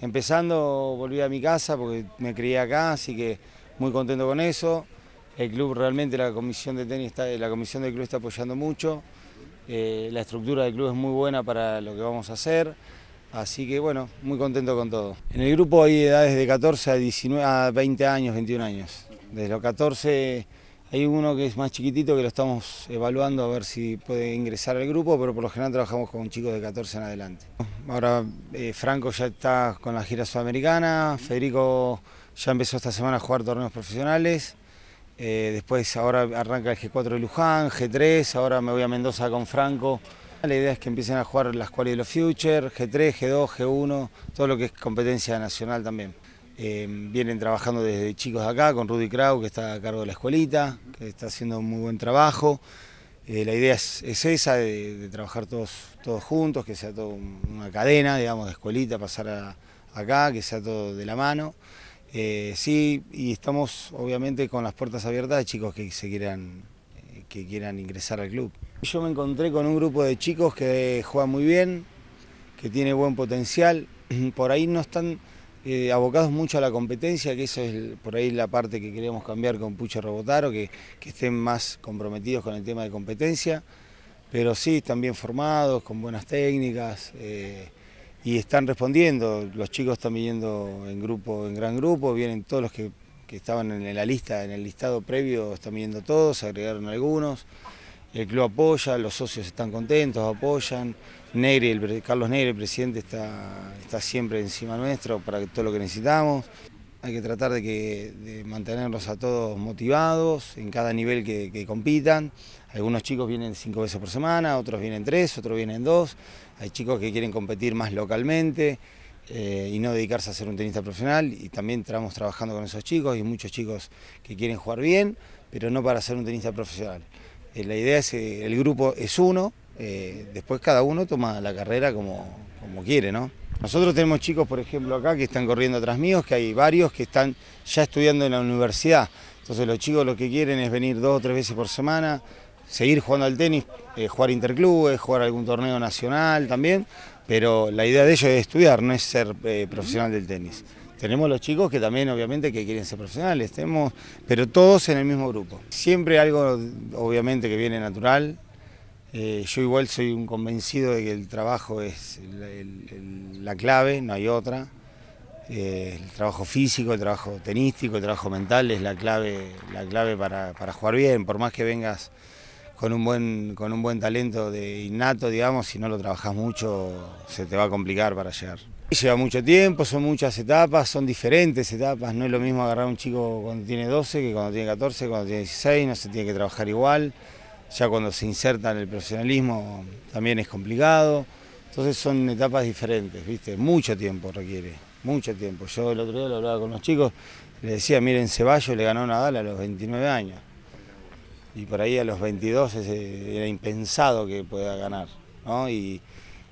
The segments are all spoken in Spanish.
Empezando volví a mi casa porque me crié acá, así que muy contento con eso. El club realmente, la comisión de tenis está, la comisión del club está apoyando mucho. Eh, la estructura del club es muy buena para lo que vamos a hacer. Así que bueno, muy contento con todo. En el grupo hay edades de 14 a, 19, a 20 años, 21 años. Desde los 14 hay uno que es más chiquitito que lo estamos evaluando a ver si puede ingresar al grupo, pero por lo general trabajamos con chicos de 14 en adelante. Ahora eh, Franco ya está con la gira sudamericana, Federico ya empezó esta semana a jugar torneos profesionales, eh, después ahora arranca el G4 de Luján, G3, ahora me voy a Mendoza con Franco. La idea es que empiecen a jugar las cuales de los Future, G3, G2, G1, todo lo que es competencia nacional también. Em, vienen trabajando desde chicos de acá, con Rudy Krau, que está a cargo de la escuelita, que está haciendo un muy buen trabajo. Eh, la idea es, esa, de, trabajar todos, todos juntos, que sea todo una cadena, digamos, de escuelita, pasar a, acá, que sea todo de la mano. Eh, sí, y estamos obviamente con las puertas abiertas de chicos que se quieran, eh, que quieran ingresar al club. Yo me encontré con un grupo de chicos que juegan muy bien, que tiene buen potencial, por ahí no están eh, abocados mucho a la competencia, que eso es por ahí la parte que queremos cambiar con Pucho Robotaro, que, estén más comprometidos con el tema de competencia, pero sí, están bien formados, con buenas técnicas. Eh, y están respondiendo. Los chicos están viendo en grupo, en gran grupo, vienen todos los que, estaban en la lista, en el listado previo, están viniendo todos, agregaron algunos el club apoya, los socios están contentos, apoyan. Carlos Negri, el presidente, está, siempre encima nuestro para todo lo que necesitamos. Hay que tratar de, que, mantenerlos a todos motivados en cada nivel que, compitan. Algunos chicos vienen cinco veces por semana, otros vienen tres, otros vienen dos. Hay chicos que quieren competir más localmente eh, y no dedicarse a ser un tenista profesional. Y también estamos trabajando con esos chicos y muchos chicos que quieren jugar bien, pero no para ser un tenista profesional. Eh, la idea es, eh, el grupo es uno, eh, después cada uno toma la carrera como, quiere, ¿no? Nosotros tenemos chicos, por ejemplo, acá que están corriendo atrás míos, que hay varios que están ya estudiando en la universidad. Entonces los chicos lo que quieren es venir dos o tres veces por semana, seguir jugando al tenis, jugar interclubes, jugar algún torneo nacional también, pero la idea de ellos es estudiar, no es ser profesional del tenis. Tenemos los chicos que también obviamente que quieren ser profesionales, tenemos, pero todos en el mismo grupo. Siempre algo obviamente que viene natural. Eh, yo igual soy un convencido de que el trabajo es la clave, no hay otra. Eh, el trabajo físico, el trabajo tenístico, el trabajo mental es la clave, la clave para, para jugar bien, por más que vengas con un buen, con un buen talento de innato, digamos, si no lo trabajas mucho, se te va a complicar para llegar. Lleva mucho tiempo, son muchas etapas, son diferentes etapas, no es lo mismo agarrar a un chico cuando tiene 12 que cuando tiene 14, cuando tiene 16, no se tiene que trabajar igual, ya cuando se inserta en el profesionalismo también es complicado, entonces son etapas diferentes, ¿viste? Mucho tiempo requiere, mucho tiempo. Yo el otro día lo hablaba con los chicos, le decía, miren, Ceballos le ganó Nadal a los 29 años, y por ahí a los 22 era impensado que pueda ganar, ¿no?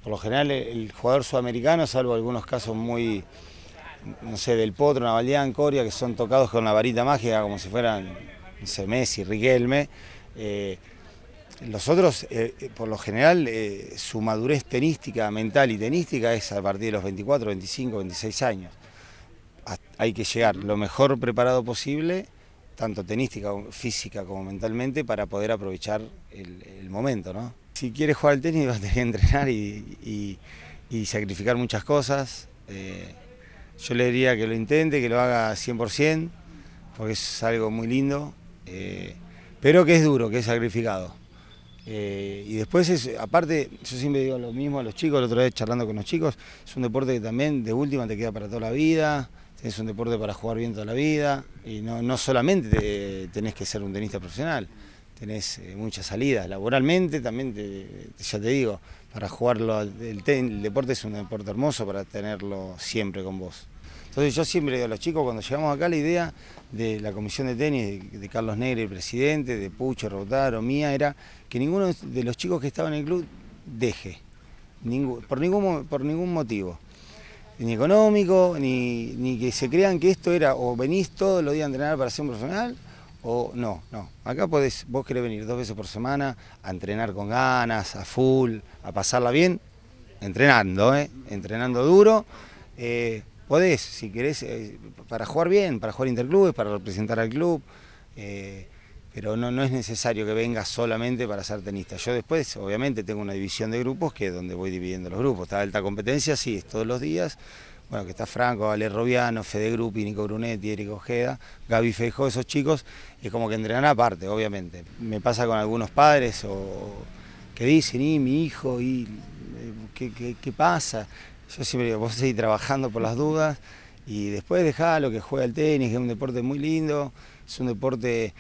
Por lo general el jugador sudamericano, salvo algunos casos muy, no sé, del Potro, Navaldeán, Coria, que son tocados con la varita mágica como si fueran, no sé, Messi, Riquelme. Eh, los otros, eh, eh, por lo general, su madurez tenística, mental y tenística es a partir de los 24, 25, 26 años. Hay que llegar lo mejor preparado posible, tanto tenística, física como mentalmente, para poder aprovechar el, el momento, ¿no? Si quieres jugar al tenis vas a tener que entrenar y, sacrificar muchas cosas. Eh, yo le diría que lo intente, que lo haga 100%, porque es algo muy lindo, eh, pero que es duro, que es sacrificado. Eh, y después, es, aparte, yo siempre digo lo mismo a los chicos, la otra vez charlando con los chicos, es un deporte que también de última te queda para toda la vida, es un deporte para jugar bien toda la vida, y no, solamente tenés que ser un tenista profesional tenés eh, muchas salidas. Laboralmente también, ya te digo, para jugarlo, el, el, deporte es un deporte hermoso para tenerlo siempre con vos. Entonces yo siempre le digo a los chicos, cuando llegamos acá, la idea de la comisión de tenis, de, Carlos Negre, el presidente, de Pucho, Rotaro, mía, era que ninguno de los chicos que estaban en el club deje, por, ningún, por ningún motivo ni económico, ni, ni, que se crean que esto era o venís todos los días a entrenar para ser un profesional o no, no. Acá podés, vos querés venir dos veces por semana a entrenar con ganas, a full, a pasarla bien, entrenando, ¿eh? entrenando duro. Eh, podés, si querés, eh, para jugar bien, para jugar interclubes, para representar al club, pero no, no es necesario que vengas solamente para ser tenista. Yo después, obviamente, tengo una división de grupos que es donde voy dividiendo los grupos. Está alta competencia, sí, es todos los días bueno, que está Franco, Ale Robiano, Fede Gruppi, Nico Brunetti, Eric Ojeda, Gaby Feijó, esos chicos, es como que entrenan aparte, obviamente. Me pasa con algunos padres o que dicen, y mi hijo, y eh, ¿qué, pasa? Yo siempre digo, vos seguís trabajando por las dudas y después dejalo lo que juega el tenis, que es un deporte muy lindo, es un deporte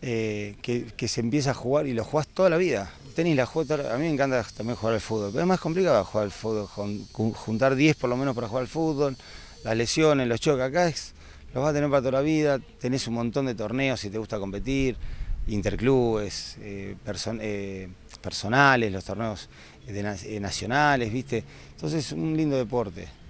eh, que, se empieza a jugar y lo jugás toda la vida. Tenis la jugada, a mí me encanta también jugar al fútbol, pero es más complicado jugar al fútbol, juntar 10 por lo menos para jugar al fútbol, las lesiones, los choques, acá los vas a tener para toda la vida, tenés un montón de torneos si te gusta competir, interclubes, eh, eh, personales, los torneos nacionales, ¿viste? Entonces, un lindo deporte.